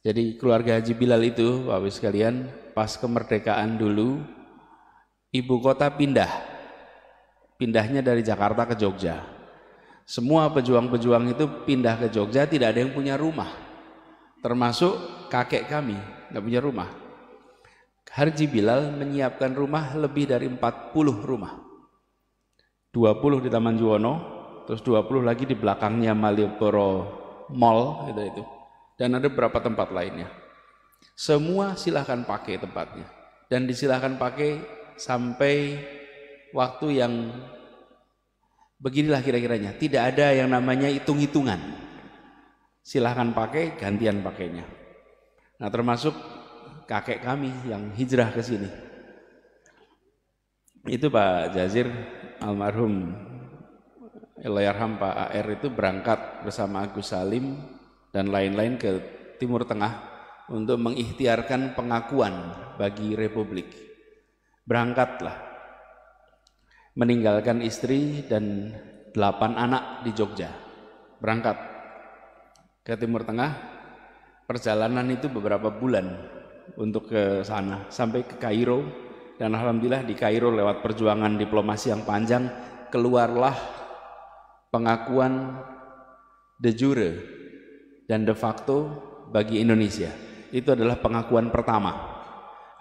Jadi keluarga Haji Bilal itu, Bapak sekalian, pas kemerdekaan dulu, ibu kota pindah. Pindahnya dari Jakarta ke Jogja. Semua pejuang-pejuang itu pindah ke Jogja, tidak ada yang punya rumah. Termasuk kakek kami, tidak punya rumah. Haji Bilal menyiapkan rumah lebih dari 40 rumah. 20 di Taman Juwono, terus 20 lagi di belakangnya Malioboro Mall gitu itu dan ada beberapa tempat lainnya. Semua silahkan pakai tempatnya dan disilahkan pakai sampai waktu yang beginilah kira-kiranya. Tidak ada yang namanya hitung-hitungan. Silahkan pakai, gantian pakainya. Nah termasuk kakek kami yang hijrah ke sini. Itu Pak Jazir almarhum Elayarham eh, Pak AR itu berangkat bersama Agus Salim dan lain-lain ke Timur Tengah untuk mengikhtiarkan pengakuan bagi republik. Berangkatlah meninggalkan istri dan delapan anak di Jogja. Berangkat ke Timur Tengah. Perjalanan itu beberapa bulan untuk ke sana sampai ke Kairo dan alhamdulillah di Kairo lewat perjuangan diplomasi yang panjang keluarlah pengakuan de jure dan de facto bagi Indonesia. Itu adalah pengakuan pertama.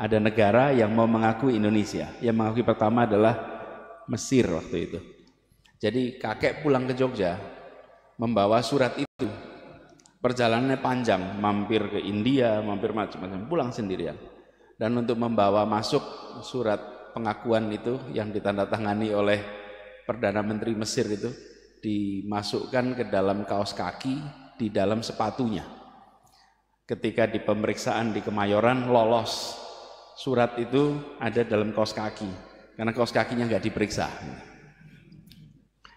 Ada negara yang mau mengakui Indonesia. Yang mengakui pertama adalah Mesir waktu itu. Jadi kakek pulang ke Jogja membawa surat itu. Perjalanannya panjang, mampir ke India, mampir macam-macam, pulang sendirian. Dan untuk membawa masuk surat pengakuan itu yang ditandatangani oleh Perdana Menteri Mesir itu dimasukkan ke dalam kaos kaki di dalam sepatunya. Ketika di pemeriksaan di Kemayoran lolos surat itu ada dalam kaos kaki karena kaos kakinya nggak diperiksa.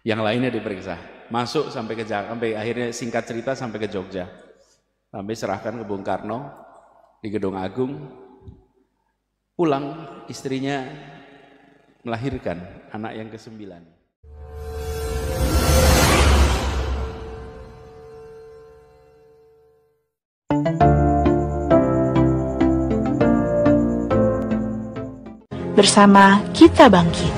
Yang lainnya diperiksa. Masuk sampai ke sampai akhirnya singkat cerita sampai ke Jogja. Sampai serahkan ke Bung Karno di Gedung Agung. Pulang istrinya melahirkan anak yang kesembilan. Bersama kita bangkit.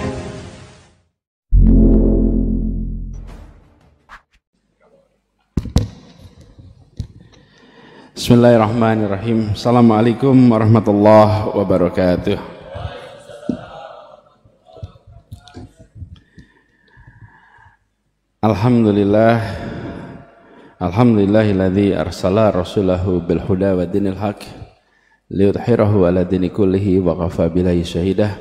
Bismillahirrahmanirrahim. Assalamualaikum warahmatullahi wabarakatuh. Alhamdulillah Alhamdulillahilladzi arsala rasulahu bil huda wa dinil haq liyudhhirahu ala dini kullihi wa kafa bilahi syahidah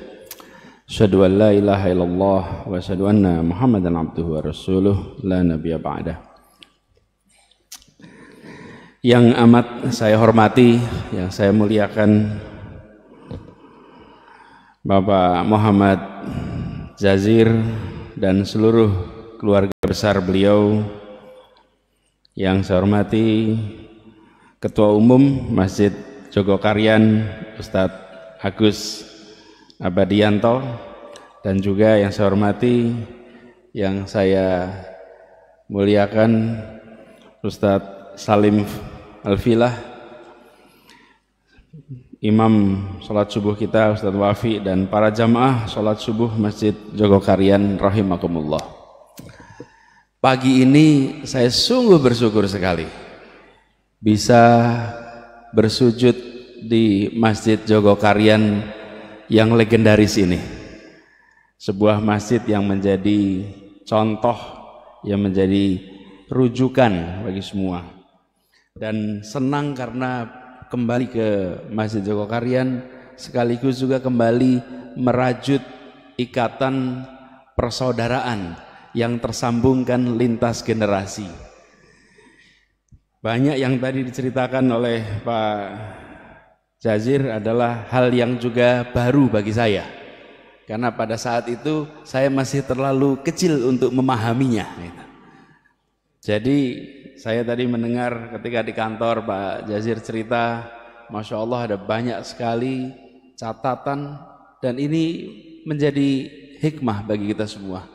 Asyadu an la ilaha illallah wa asyadu anna Muhammadan abduhu wa rasuluh la nabiya ba'dah. Yang amat saya hormati, yang saya muliakan Bapak Muhammad Zazir dan seluruh keluarga besar beliau yang saya hormati Ketua Umum Masjid Jogokarian Ustadz Agus Abadianto dan juga yang saya hormati yang saya muliakan Ustadz Salim Alfilah Imam sholat subuh kita Ustadz Wafi dan para jamaah sholat subuh Masjid Jogokarian Rahimakumullah Pagi ini saya sungguh bersyukur sekali bisa bersujud di Masjid Jogokarian yang legendaris ini. Sebuah masjid yang menjadi contoh, yang menjadi rujukan bagi semua. Dan senang karena kembali ke Masjid Jogokarian sekaligus juga kembali merajut ikatan persaudaraan yang tersambungkan lintas generasi. Banyak yang tadi diceritakan oleh Pak Jazir adalah hal yang juga baru bagi saya. Karena pada saat itu saya masih terlalu kecil untuk memahaminya. Jadi saya tadi mendengar ketika di kantor Pak Jazir cerita, Masya Allah ada banyak sekali catatan dan ini menjadi hikmah bagi kita semua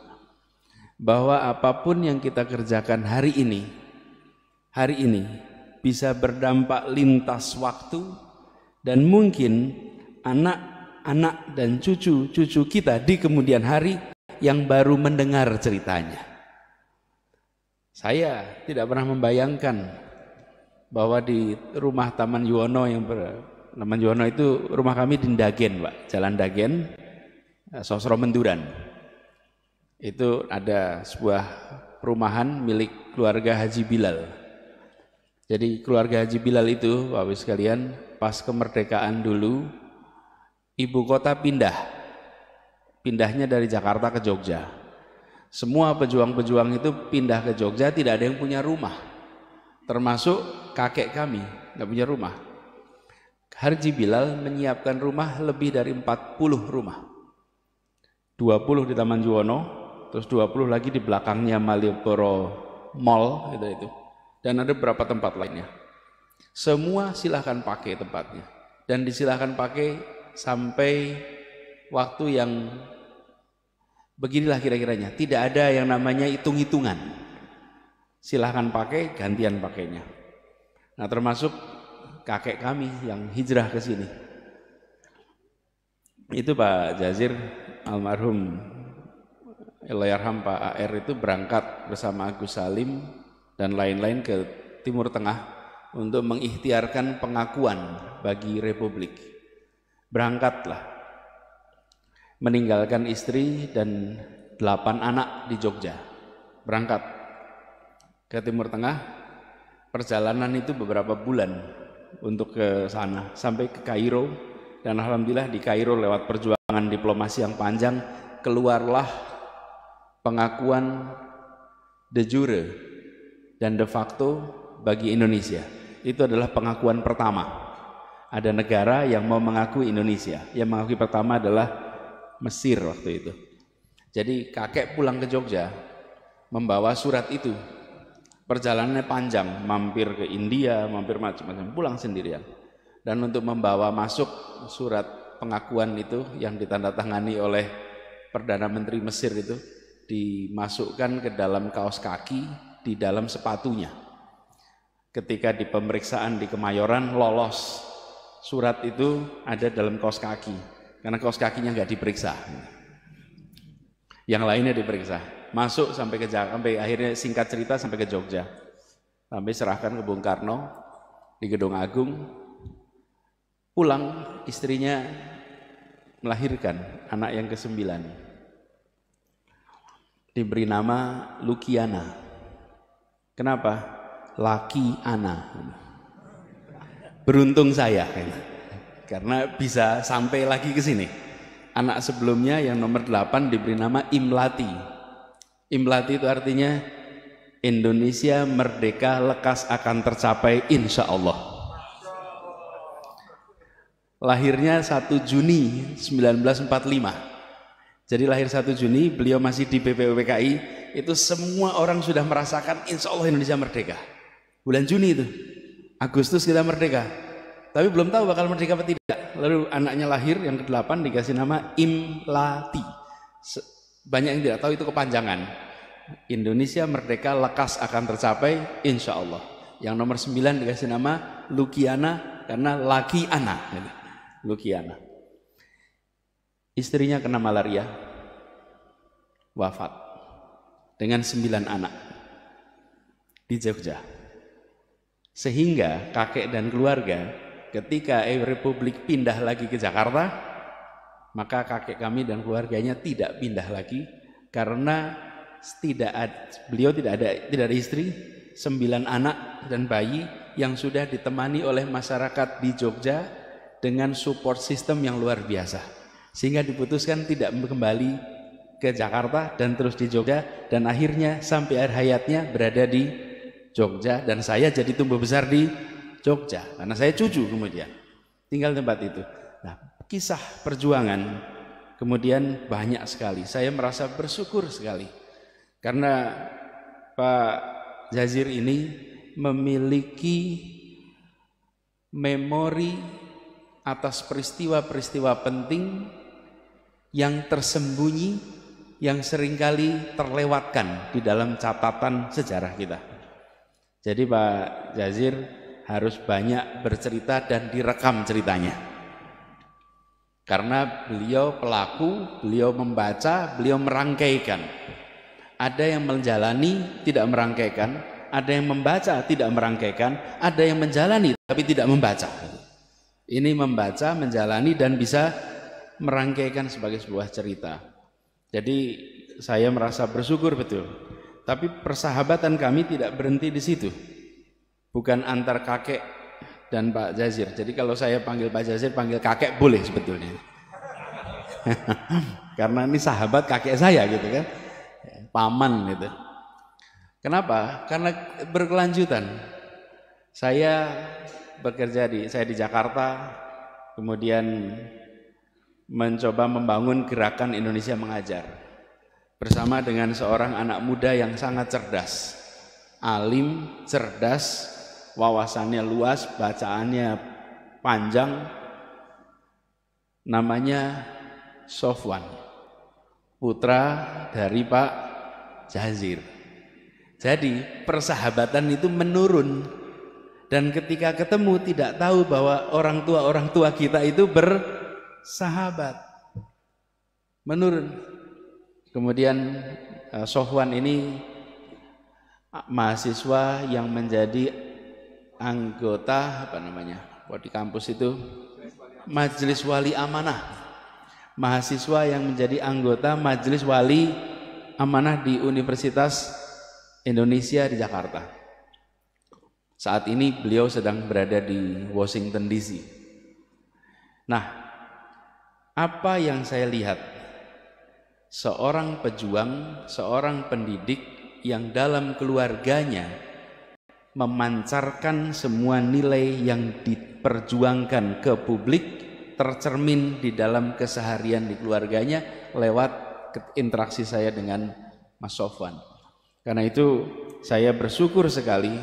bahwa apapun yang kita kerjakan hari ini, hari ini bisa berdampak lintas waktu dan mungkin anak-anak dan cucu-cucu kita di kemudian hari yang baru mendengar ceritanya. Saya tidak pernah membayangkan bahwa di rumah Taman Yuwono yang ber, Taman Yuwono itu rumah kami di Dagen, Pak, Jalan Dagen, eh, Sosro Menduran itu ada sebuah perumahan milik keluarga Haji Bilal. Jadi keluarga Haji Bilal itu, Bapak sekalian, pas kemerdekaan dulu ibu kota pindah. Pindahnya dari Jakarta ke Jogja. Semua pejuang-pejuang itu pindah ke Jogja, tidak ada yang punya rumah. Termasuk kakek kami, nggak punya rumah. Haji Bilal menyiapkan rumah lebih dari 40 rumah. 20 di Taman Juwono, terus 20 lagi di belakangnya Malioboro Mall gitu itu dan ada beberapa tempat lainnya semua silahkan pakai tempatnya dan disilahkan pakai sampai waktu yang beginilah kira-kiranya tidak ada yang namanya hitung-hitungan silahkan pakai gantian pakainya nah termasuk kakek kami yang hijrah ke sini itu Pak Jazir almarhum Elayarham Pak AR itu berangkat bersama Agus Salim dan lain-lain ke Timur Tengah untuk mengikhtiarkan pengakuan bagi Republik. Berangkatlah, meninggalkan istri dan delapan anak di Jogja. Berangkat ke Timur Tengah, perjalanan itu beberapa bulan untuk ke sana, sampai ke Kairo. Dan Alhamdulillah di Kairo lewat perjuangan diplomasi yang panjang, keluarlah pengakuan de jure dan de facto bagi Indonesia. Itu adalah pengakuan pertama. Ada negara yang mau mengakui Indonesia. Yang mengakui pertama adalah Mesir waktu itu. Jadi kakek pulang ke Jogja membawa surat itu. Perjalanannya panjang, mampir ke India, mampir macam-macam, pulang sendirian. Dan untuk membawa masuk surat pengakuan itu yang ditandatangani oleh Perdana Menteri Mesir itu dimasukkan ke dalam kaos kaki di dalam sepatunya. Ketika di pemeriksaan di Kemayoran lolos surat itu ada dalam kaos kaki karena kaos kakinya nggak diperiksa. Yang lainnya diperiksa. Masuk sampai ke sampai akhirnya singkat cerita sampai ke Jogja. Sampai serahkan ke Bung Karno di Gedung Agung. Pulang istrinya melahirkan anak yang kesembilan diberi nama Lukiana. Kenapa? Laki Ana. Beruntung saya karena bisa sampai lagi ke sini. Anak sebelumnya yang nomor 8 diberi nama Imlati. Imlati itu artinya Indonesia merdeka lekas akan tercapai insya Allah. Lahirnya 1 Juni 1945 jadi lahir 1 Juni, beliau masih di BPUPKI, itu semua orang sudah merasakan insya Allah Indonesia merdeka. Bulan Juni itu, Agustus kita merdeka. Tapi belum tahu bakal merdeka apa tidak. Lalu anaknya lahir yang ke-8 dikasih nama Imlati. Banyak yang tidak tahu itu kepanjangan. Indonesia merdeka lekas akan tercapai insya Allah. Yang nomor 9 dikasih nama Lukiana karena Laki anak, Lukiana. Istrinya kena malaria, wafat dengan sembilan anak di Jogja. Sehingga kakek dan keluarga ketika Republik pindah lagi ke Jakarta, maka kakek kami dan keluarganya tidak pindah lagi karena tidak ada, beliau tidak ada tidak ada istri, sembilan anak dan bayi yang sudah ditemani oleh masyarakat di Jogja dengan support system yang luar biasa sehingga diputuskan tidak kembali ke Jakarta dan terus di Jogja dan akhirnya sampai akhir hayatnya berada di Jogja dan saya jadi tumbuh besar di Jogja karena saya cucu kemudian tinggal tempat itu nah kisah perjuangan kemudian banyak sekali saya merasa bersyukur sekali karena Pak Jazir ini memiliki memori atas peristiwa-peristiwa penting yang tersembunyi yang seringkali terlewatkan di dalam catatan sejarah kita. Jadi Pak Jazir harus banyak bercerita dan direkam ceritanya. Karena beliau pelaku, beliau membaca, beliau merangkaikan. Ada yang menjalani tidak merangkaikan, ada yang membaca tidak merangkaikan, ada yang menjalani tapi tidak membaca. Ini membaca, menjalani dan bisa merangkaikan sebagai sebuah cerita. Jadi saya merasa bersyukur betul. Tapi persahabatan kami tidak berhenti di situ. Bukan antar kakek dan Pak Jazir. Jadi kalau saya panggil Pak Jazir, panggil kakek boleh sebetulnya. Karena ini sahabat kakek saya gitu kan. Paman gitu. Kenapa? Karena berkelanjutan. Saya bekerja di saya di Jakarta, kemudian mencoba membangun gerakan Indonesia mengajar bersama dengan seorang anak muda yang sangat cerdas, alim, cerdas, wawasannya luas, bacaannya panjang, namanya Sofwan, putra dari Pak Jazir. Jadi persahabatan itu menurun dan ketika ketemu tidak tahu bahwa orang tua orang tua kita itu ber sahabat menurun. Kemudian eh, Sohwan ini eh, mahasiswa yang menjadi anggota apa namanya? Buat di kampus itu Majelis Wali Amanah. Mahasiswa yang menjadi anggota Majelis Wali Amanah di Universitas Indonesia di Jakarta. Saat ini beliau sedang berada di Washington DC. Nah, apa yang saya lihat? Seorang pejuang, seorang pendidik yang dalam keluarganya memancarkan semua nilai yang diperjuangkan ke publik tercermin di dalam keseharian di keluarganya lewat interaksi saya dengan Mas Sofwan. Karena itu saya bersyukur sekali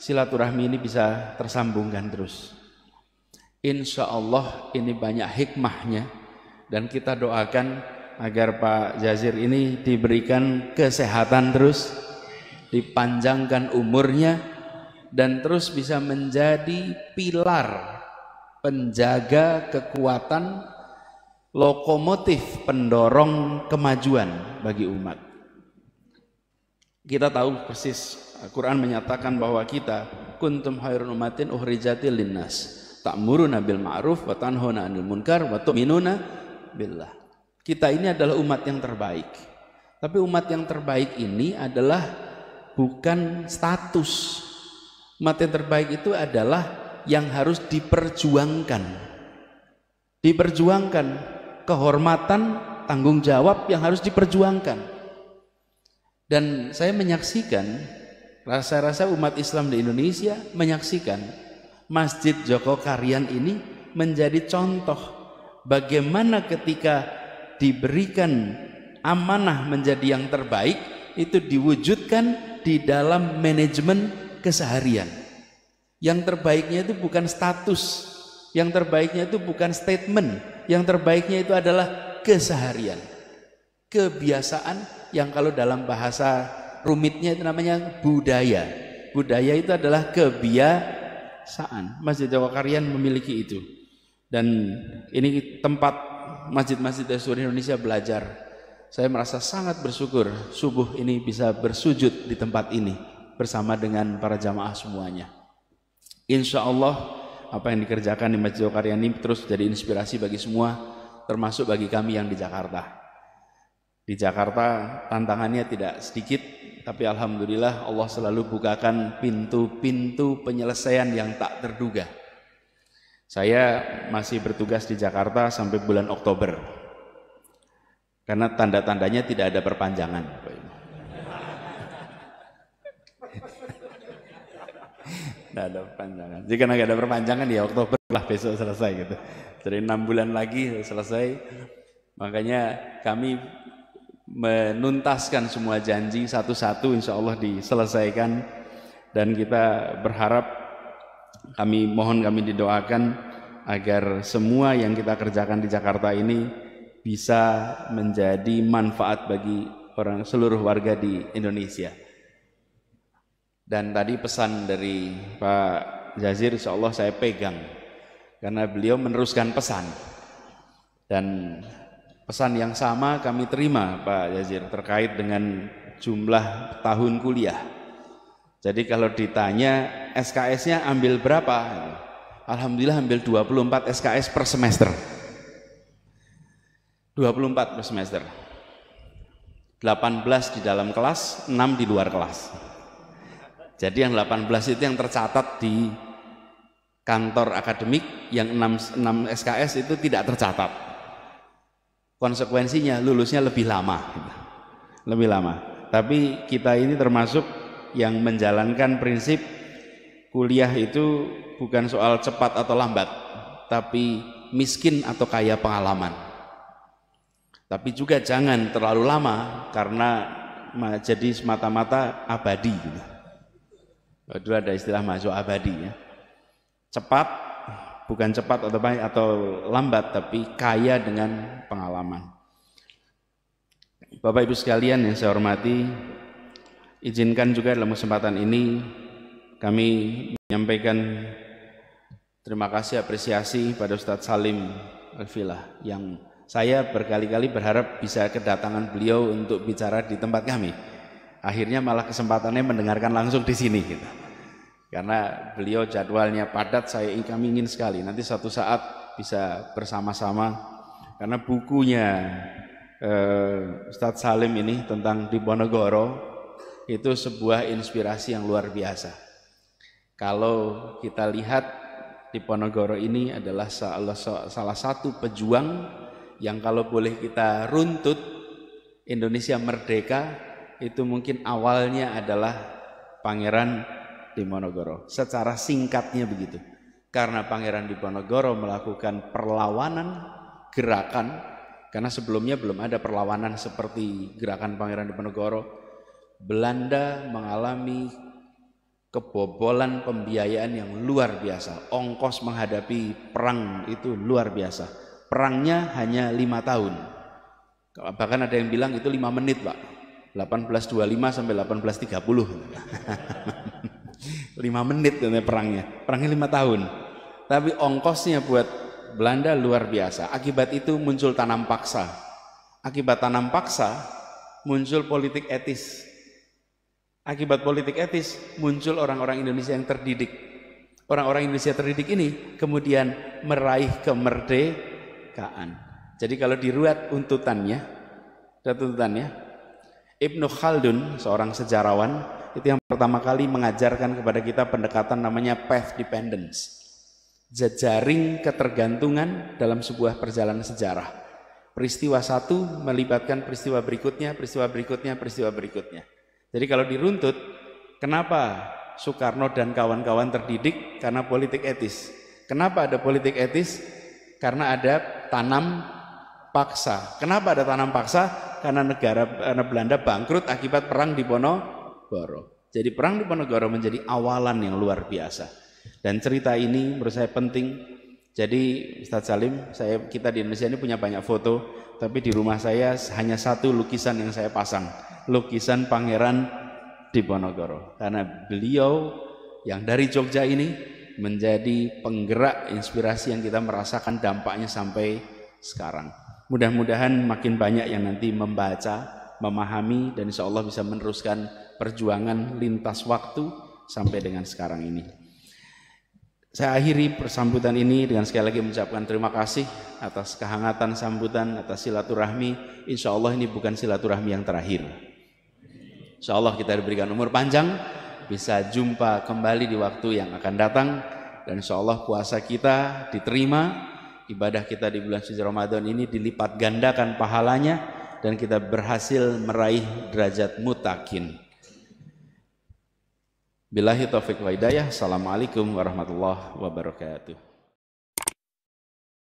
silaturahmi ini bisa tersambungkan terus. Insya Allah ini banyak hikmahnya dan kita doakan agar Pak Jazir ini diberikan kesehatan terus, dipanjangkan umurnya dan terus bisa menjadi pilar penjaga kekuatan lokomotif pendorong kemajuan bagi umat. Kita tahu persis Al-Qur'an menyatakan bahwa kita kuntum khairun umatin uhrijati linnas ta'muruna bil ma'ruf wa tanhauna 'anil munkar wa tu'minuna billah. Kita ini adalah umat yang terbaik. Tapi umat yang terbaik ini adalah bukan status. Umat yang terbaik itu adalah yang harus diperjuangkan. Diperjuangkan kehormatan, tanggung jawab yang harus diperjuangkan. Dan saya menyaksikan rasa-rasa umat Islam di Indonesia menyaksikan Masjid Joko Karian ini menjadi contoh bagaimana ketika diberikan amanah menjadi yang terbaik itu diwujudkan di dalam manajemen keseharian. Yang terbaiknya itu bukan status, yang terbaiknya itu bukan statement, yang terbaiknya itu adalah keseharian. Kebiasaan yang kalau dalam bahasa rumitnya itu namanya budaya. Budaya itu adalah kebiasaan. Masjid Jawa Karian memiliki itu. Dan ini tempat masjid-masjid dari seluruh Indonesia belajar. Saya merasa sangat bersyukur subuh ini bisa bersujud di tempat ini bersama dengan para jamaah semuanya. Insya Allah apa yang dikerjakan di Masjid Karya ini terus jadi inspirasi bagi semua termasuk bagi kami yang di Jakarta. Di Jakarta tantangannya tidak sedikit tapi alhamdulillah Allah selalu bukakan pintu-pintu penyelesaian yang tak terduga. Saya masih bertugas di Jakarta sampai bulan Oktober. Karena tanda-tandanya tidak ada perpanjangan. Tidak ada perpanjangan. Jika tidak ada perpanjangan ya Oktober lah besok selesai gitu. Jadi enam bulan lagi selesai. Makanya kami menuntaskan semua janji satu-satu insya Allah diselesaikan dan kita berharap kami mohon kami didoakan agar semua yang kita kerjakan di Jakarta ini bisa menjadi manfaat bagi orang seluruh warga di Indonesia. Dan tadi pesan dari Pak Jazir insya Allah saya pegang karena beliau meneruskan pesan. Dan pesan yang sama kami terima Pak Jazir terkait dengan jumlah tahun kuliah. Jadi kalau ditanya SKS-nya ambil berapa? Alhamdulillah ambil 24 SKS per semester. 24 per semester. 18 di dalam kelas, 6 di luar kelas. Jadi yang 18 itu yang tercatat di kantor akademik, yang 6, 6 SKS itu tidak tercatat. Konsekuensinya lulusnya lebih lama. Lebih lama. Tapi kita ini termasuk yang menjalankan prinsip kuliah itu bukan soal cepat atau lambat, tapi miskin atau kaya pengalaman. Tapi juga jangan terlalu lama karena jadi semata-mata abadi. Gitu. Dulu ada istilah masuk abadi ya. Cepat bukan cepat atau baik atau lambat tapi kaya dengan pengalaman. Bapak Ibu sekalian yang saya hormati, Izinkan juga dalam kesempatan ini kami menyampaikan terima kasih apresiasi pada Ustadz Salim Alfilah yang saya berkali-kali berharap bisa kedatangan beliau untuk bicara di tempat kami. Akhirnya malah kesempatannya mendengarkan langsung di sini gitu. Karena beliau jadwalnya padat, saya kami ingin sekali nanti satu saat bisa bersama-sama karena bukunya eh, Ustadz Salim ini tentang Diponegoro itu sebuah inspirasi yang luar biasa. Kalau kita lihat di Diponegoro ini adalah salah satu pejuang yang kalau boleh kita runtut Indonesia merdeka itu mungkin awalnya adalah Pangeran Diponegoro. Secara singkatnya begitu. Karena Pangeran Diponegoro melakukan perlawanan gerakan karena sebelumnya belum ada perlawanan seperti gerakan Pangeran Diponegoro Belanda mengalami kebobolan pembiayaan yang luar biasa. Ongkos menghadapi perang itu luar biasa. Perangnya hanya lima tahun. Bahkan ada yang bilang itu lima menit pak. 1825 sampai 1830. lima menit perangnya. Perangnya lima tahun. Tapi ongkosnya buat Belanda luar biasa. Akibat itu muncul tanam paksa. Akibat tanam paksa muncul politik etis Akibat politik etis muncul orang-orang Indonesia yang terdidik. Orang-orang Indonesia terdidik ini kemudian meraih kemerdekaan. Jadi kalau diruat untutannya, dan tuntutannya, Ibnu Khaldun, seorang sejarawan, itu yang pertama kali mengajarkan kepada kita pendekatan namanya path dependence. Jejaring ketergantungan dalam sebuah perjalanan sejarah. Peristiwa satu melibatkan peristiwa berikutnya, peristiwa berikutnya, peristiwa berikutnya. Jadi kalau diruntut, kenapa Soekarno dan kawan-kawan terdidik karena politik etis? Kenapa ada politik etis? Karena ada tanam paksa. Kenapa ada tanam paksa? Karena negara karena Belanda bangkrut akibat perang di Ponorogo. Jadi perang di Ponorogo menjadi awalan yang luar biasa. Dan cerita ini menurut saya penting. Jadi Ustadz Salim, saya kita di Indonesia ini punya banyak foto, tapi di rumah saya hanya satu lukisan yang saya pasang lukisan Pangeran Diponegoro karena beliau yang dari Jogja ini menjadi penggerak inspirasi yang kita merasakan dampaknya sampai sekarang. Mudah-mudahan makin banyak yang nanti membaca, memahami dan insya Allah bisa meneruskan perjuangan lintas waktu sampai dengan sekarang ini. Saya akhiri persambutan ini dengan sekali lagi mengucapkan terima kasih atas kehangatan sambutan, atas silaturahmi. Insya Allah ini bukan silaturahmi yang terakhir. Insya Allah kita diberikan umur panjang, bisa jumpa kembali di waktu yang akan datang. Dan insya Allah puasa kita diterima, ibadah kita di bulan suci Ramadan ini dilipat gandakan pahalanya dan kita berhasil meraih derajat mutakin. Bilahi taufiq wa hidayah. Assalamualaikum warahmatullahi wabarakatuh.